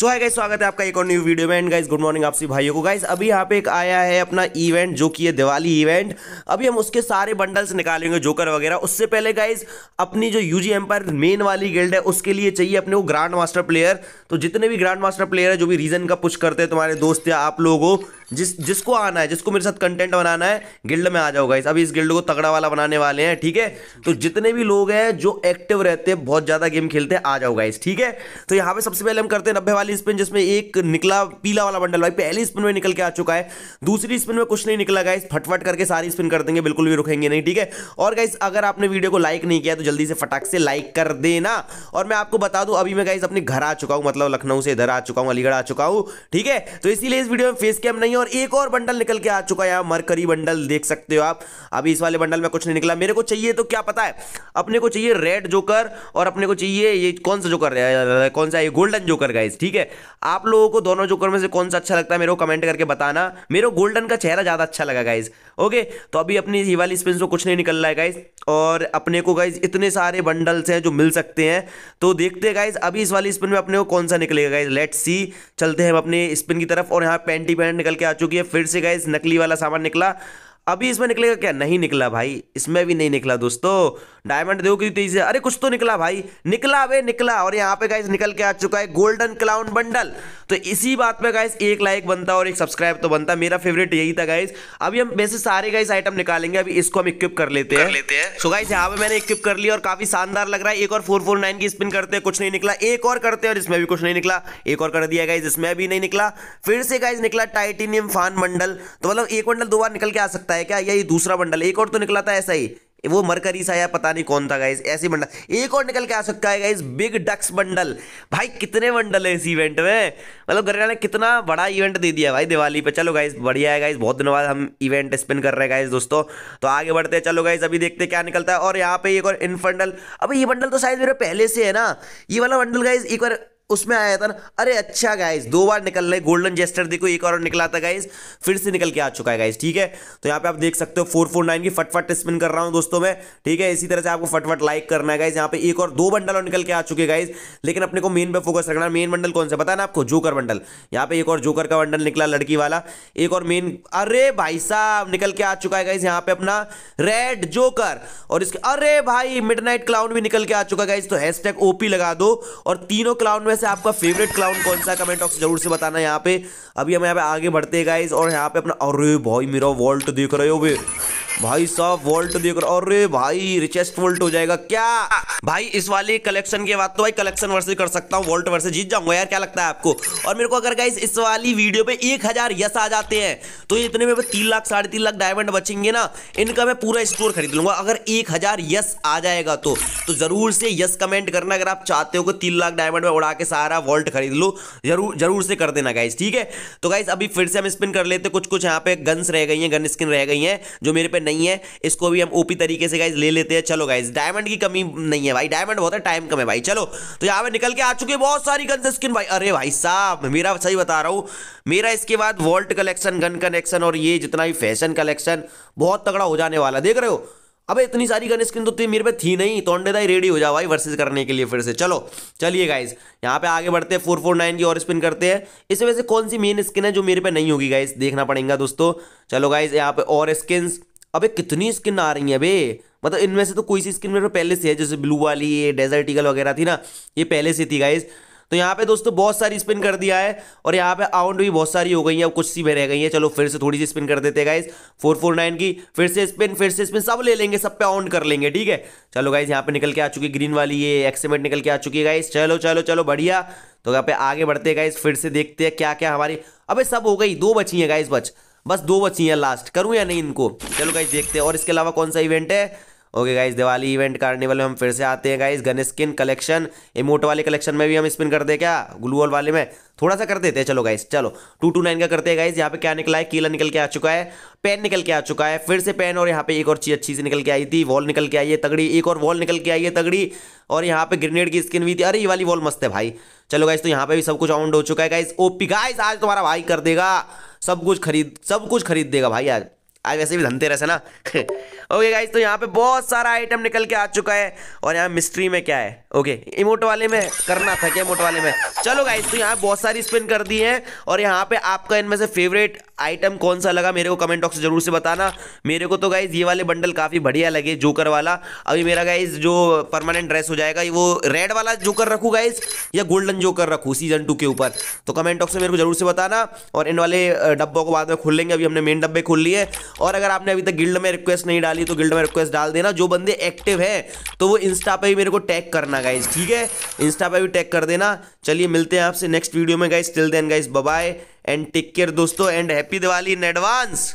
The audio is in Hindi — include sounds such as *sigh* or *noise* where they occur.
सो हाय गाइस स्वागत है आपका एक और न्यू वीडियो में एंड गाइस गुड मॉर्निंग आपसे भाइयों को गाइस अभी यहाँ पे एक आया है अपना इवेंट जो कि है दिवाली इवेंट अभी हम उसके सारे बंडल्स निकालेंगे जोकर वगैरह उससे पहले गाइस अपनी जो यूजी एम्पायर मेन वाली गिल्ड है उसके लिए चाहिए अपने को ग्रांड मास्टर प्लेयर तो जितने भी ग्रांड मास्टर प्लेयर है जो भी रीजन का पुश करते हैं तुम्हारे दोस्त या आप लोगों जिस जिसको आना है जिसको मेरे साथ कंटेंट बनाना है गिल्ड में आ जाओ गाइस अभी इस गिल्ड को तगड़ा वाला बनाने वाले हैं ठीक है तो जितने भी लोग हैं जो एक्टिव रहते हैं बहुत ज़्यादा गेम खेलते हैं आ जाओ गाइस ठीक है तो यहाँ पे सबसे पहले हम करते हैं नब्बे वाली स्पिन जिसमें एक निकला पीला वाला बंडल भाई पहली स्पिन में निकल के आ चुका है दूसरी स्पिन में कुछ नहीं निकला गाइस फटफट करके सारी स्पिन कर देंगे बिल्कुल भी रुकेंगे नहीं ठीक है और गाइस अगर आपने वीडियो को लाइक नहीं किया तो जल्दी से फटाक से लाइक कर देना और मैं आपको बता दूं अभी मैं गाइस अपने घर आ चुका हूँ मतलब लखनऊ से इधर आ चुका हूँ अलीगढ़ आ चुका हूँ ठीक है तो इसीलिए इस वीडियो में फेस कैम नहीं और एक और बंडल निकल के आ चुका है मरकरी बंडल देख सकते हो आप अभी इस वाले बंडल में कुछ नहीं निकला मेरे को चाहिए तो क्या पता है अपने को चाहिए रेड जोकर और अपने को चाहिए ये कौन सा जोकर कौन सा ये गोल्डन जोकर गाइज ठीक है आप लोगों को दोनों जोकर में से कौन सा अच्छा लगता है मेरे को कमेंट करके बताना मेरे को गोल्डन का चेहरा ज़्यादा अच्छा लगा गाइज ओके तो अभी अपनी ये वाली स्पिन को कुछ नहीं निकल रहा है गाइज और अपने को गाइज इतने सारे बंडल्स हैं जो मिल सकते हैं तो देखते हैं गाइज अभी इस वाली स्पिन में अपने को कौन सा निकलेगा गाइज लेट सी चलते हैं हम अपने स्पिन की तरफ और यहाँ पेंटी पैंट निकल के आ चुकी है फिर से गाइज नकली वाला सामान निकला अभी इसमें निकलेगा क्या नहीं निकला भाई इसमें भी नहीं निकला दोस्तों डायमंड देखो कितनी तेजी से अरे कुछ तो निकला भाई निकला वे निकला और यहाँ पे गाइस निकल के आ चुका है गोल्डन क्लाउन बंडल तो इसी बात पे गाइस एक लाइक बनता और एक सब्सक्राइब तो बनता मेरा फेवरेट यही था गाइस अभी हम वैसे सारे गाइस आइटम निकालेंगे अभी इसको हम इक्विप कर लेते हैं लेते हैं सो गाइस यहाँ पे मैंने इक्विप कर लिया और काफी शानदार लग रहा है एक और फोर फोर नाइन की स्पिन करते हैं कुछ नहीं निकला एक और करते हैं और इसमें भी कुछ नहीं निकला एक और कर दिया गाइज इसमें भी नहीं निकला फिर से गाइज निकला टाइटेनियम फान मंडल तो मतलब एक मंडल दो बार निकल के आ सकता रहता है क्या यही दूसरा बंडल एक और तो निकला था ऐसा ही वो मरकरी सा या पता नहीं कौन था गाइस ऐसे बंडल एक और निकल के आ सकता है गाइस बिग डक्स बंडल भाई कितने बंडल है इस इवेंट में मतलब गरेला ने कितना बड़ा इवेंट दे दिया भाई दिवाली पे चलो गाइस बढ़िया है गाइस बहुत दिनों बाद हम इवेंट स्पिन कर रहे हैं गाइस दोस्तों तो आगे बढ़ते हैं चलो गाइस अभी देखते क्या निकलता है और यहाँ पे एक और इन बंडल अभी ये बंडल तो शायद मेरे पहले से है ना ये वाला बंडल गाइज एक बार उसमें आया था ना अरे अच्छा गाइज दो बार निकल रहे गोल्डन जेस्टर देखो एक और निकला था गाइज फिर से निकल के आ चुका है गाइज ठीक है तो यहाँ पे आप देख सकते हो फोर फोर नाइन की फटफट स्पिन कर रहा हूँ दोस्तों मैं ठीक है इसी तरह से आपको फटफट लाइक करना है गाइज यहाँ पे एक और दो बंडल और निकल के आ चुके गाइज लेकिन अपने को मेन पे फोकस रखना मेन बंडल कौन सा पता ना आपको जोकर बंडल यहाँ पे एक और जोकर का बंडल निकला लड़की वाला एक और मेन अरे भाई साहब निकल के आ चुका है गाइज यहाँ पे अपना रेड जोकर और इसके अरे भाई मिड क्लाउन भी निकल के आ चुका है गाइज तो हैश ओपी लगा दो और तीनों क्लाउन में से आपका फेवरेट क्लाउन कौन सा कमेंट बॉक्स जरूर से बताना यहाँ पे अभी हम यहाँ पे आगे बढ़ते गाइज और यहाँ पे अपना अरे भाई मेरा वॉल्ट देख रहे हो भाई भाई साहब वोल्ट देख रहा अरे भाई रिचेस्ट वोल्ट हो जाएगा क्या भाई इस वाले कलेक्शन के बाद तो भाई कलेक्शन वर्से कर सकता हूँ वोल्ट वर्से जीत जाऊंगा यार क्या लगता है आपको और मेरे को अगर गाइस इस वाली वीडियो पे एक हजार यस आ जाते हैं तो इतने में तीन लाख साढ़े तीन लाख डायमंड बचेंगे ना इनका मैं पूरा स्टोर खरीद लूंगा अगर एक हजार यस आ जाएगा तो तो जरूर से यस कमेंट करना अगर आप चाहते हो कि तीन लाख डायमंड में उड़ा के सारा वोल्ट खरीद लो जरूर जरूर से कर देना गाइस ठीक है तो गाइस अभी फिर से हम स्पिन कर लेते कुछ कुछ यहाँ पे गन्स रह गई है गन स्किन रह गई है जो मेरे पे नहीं है इसको भी हम ओपी तरीके से गाइज ले लेते हैं चलो गाइज डायमंड की कमी नहीं है भाई डायमंड बहुत है टाइम कम है भाई चलो तो यहाँ पे निकल के आ चुके बहुत सारी गन स्किन भाई अरे भाई साहब मेरा सही बता रहा हूँ मेरा इसके बाद वॉल्ट कलेक्शन गन कलेक्शन और ये जितना भी फैशन कलेक्शन बहुत तगड़ा हो जाने वाला देख रहे हो अबे इतनी सारी गन स्किन तो थी मेरे पे थी नहीं तो तोंडेदाई रेडी हो जाओ भाई वर्सेस करने के लिए फिर से चलो चलिए गाइज यहाँ पे आगे बढ़ते हैं फोर फोर नाइन की और स्पिन करते हैं इस वजह से कौन सी मेन स्किन है जो मेरे पे नहीं होगी गाइज देखना पड़ेगा दोस्तों चलो गाइज यहाँ पे और स्किन्स अबे कितनी स्किन आ रही है बे मतलब इनमें से तो कोई सी स्किन मेरे पहले से है जैसे ब्लू वाली ये डेजर्ट ईगल वगैरह थी ना ये पहले से थी गाइज तो यहाँ पे दोस्तों बहुत सारी स्पिन कर दिया है और यहाँ पे आउंड भी बहुत सारी हो गई है अब कुछ सी में रह गई है चलो फिर से थोड़ी सी स्पिन कर देते हैं गाइज फोर फोर नाइन की फिर से स्पिन फिर से स्पिन सब ले लेंगे सब पे आउंड कर लेंगे ठीक है चलो गाइज यहाँ पे निकल के आ चुकी ग्रीन वाली ये एक्सीमेंट निकल के आ चुकी है गाइज चलो चलो चलो बढ़िया तो यहाँ पे आगे बढ़ते गाइज फिर से देखते हैं क्या क्या हमारी अब सब हो गई दो बची है गाइज बच बस दो बची हैं लास्ट करूं या नहीं इनको चलो गाइज देखते हैं और इसके अलावा कौन सा इवेंट है okay guys Diwali event carnival में हम फिर से आते हैं guys gun skin collection emote वाले कलेक्शन में भी हम स्पिन करते हैं क्या ग्लू वॉल वाले में थोड़ा सा कर देते हैं चलो गाइज चलो टू टू नाइन का करते हैं गाइज यहाँ पे क्या निकला है कीला निकल के आ चुका है पेन निकल के आ चुका है फिर से पेन और यहाँ पे एक और चीज अच्छी सी निकल के आई थी वॉल निकल के आई है तगड़ी एक और वॉल निकल के आई है तगड़ी और यहाँ पे ग्रेनेड की स्किन भी थी अरे ये वाली वॉल मस्त है भाई चलो गाइज तो यहाँ पे भी सब कुछ आउंड हो चुका है गाइज ओपी गाइज आज तुम्हारा भाई कर देगा सब कुछ खरीद सब कुछ खरीद देगा भाई आज आज वैसे भी धनतेरस है ना ओके *laughs* गाइज तो यहाँ पे बहुत सारा आइटम निकल के आ चुका है और यहाँ मिस्ट्री में क्या है ओके इमोट वाले में करना था क्या इमोट वाले में चलो गाइज तो यहाँ बहुत सारी स्पिन कर दी है और यहाँ पे आपका इनमें से फेवरेट आइटम कौन सा लगा मेरे को कमेंट बॉक्स जरूर से बताना मेरे को तो गाइज ये वाले बंडल काफ़ी बढ़िया लगे जोकर वाला अभी मेरा गाइज जो परमानेंट ड्रेस हो जाएगा वो रेड वाला जोकर रखू गाइज या गोल्डन जोकर रखू सीजन टू के ऊपर तो कमेंट बॉक्स में मेरे को जरूर से बताना और इन वाले डब्बों को बाद में खोल लेंगे अभी हमने मेन डब्बे खोल लिए और अगर आपने अभी तक गिल्ड में रिक्वेस्ट नहीं डाली तो गिल्ड में रिक्वेस्ट डाल देना जो बंदे एक्टिव है तो वो इंस्टा पर भी मेरे को टैग करना गाइज ठीक है इंस्टा पर भी टैग कर देना चलिए मिलते हैं आपसे नेक्स्ट वीडियो में guys till then guys bye and take care दोस्तों and happy Diwali in advance